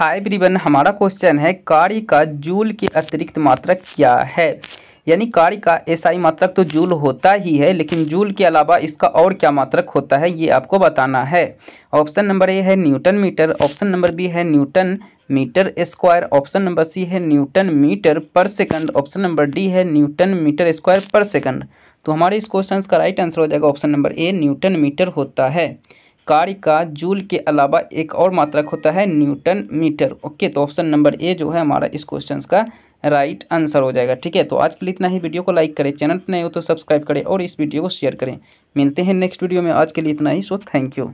high ब्रिबन हमारा question है कार्य का जूल की अतिरिक्त मात्रक क्या है यानी कार्य का एसआई मात्रक तो जूल होता ही है लेकिन जूल के अलावा इसका और क्या मात्रक होता है ये आपको बताना है ऑप्शन नंबर ए है newton metre option number B है newton metre square option number C है newton metre per second option number D है newton metre square per second तो हमारे इस क्वेश्चन का राइट आंसर हो जाएगा option number A newton metre होता है कार्य का जूल के अलावा एक और मात्रक होता है न्यूटन मीटर ओके तो ऑप्शन नंबर ए जो है हमारा इस क्वेश्चन का राइट आंसर हो जाएगा ठीक है तो आज के लिए इतना ही वीडियो को लाइक करें चैनल पर नए हो तो सब्सक्राइब करें और इस वीडियो को शेयर करें मिलते हैं नेक्स्ट वीडियो में आज के लिए इतना ही सो थैंक यू